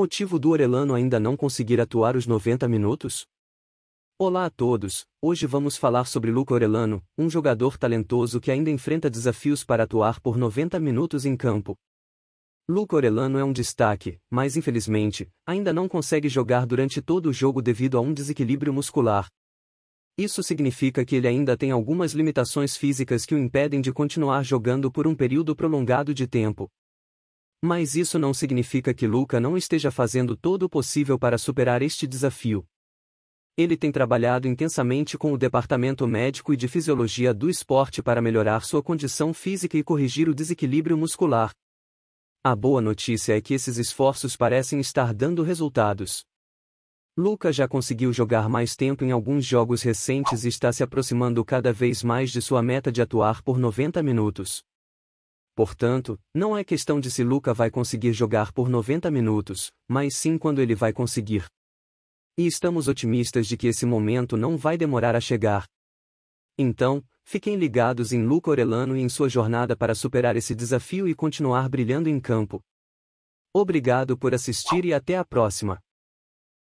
Motivo do Orelano ainda não conseguir atuar os 90 minutos? Olá a todos, hoje vamos falar sobre Luca Orelano, um jogador talentoso que ainda enfrenta desafios para atuar por 90 minutos em campo. Luca Orelano é um destaque, mas infelizmente, ainda não consegue jogar durante todo o jogo devido a um desequilíbrio muscular. Isso significa que ele ainda tem algumas limitações físicas que o impedem de continuar jogando por um período prolongado de tempo. Mas isso não significa que Luca não esteja fazendo todo o possível para superar este desafio. Ele tem trabalhado intensamente com o departamento médico e de fisiologia do esporte para melhorar sua condição física e corrigir o desequilíbrio muscular. A boa notícia é que esses esforços parecem estar dando resultados. Luca já conseguiu jogar mais tempo em alguns jogos recentes e está se aproximando cada vez mais de sua meta de atuar por 90 minutos. Portanto, não é questão de se Luca vai conseguir jogar por 90 minutos, mas sim quando ele vai conseguir. E estamos otimistas de que esse momento não vai demorar a chegar. Então, fiquem ligados em Luca Orelano e em sua jornada para superar esse desafio e continuar brilhando em campo. Obrigado por assistir e até a próxima!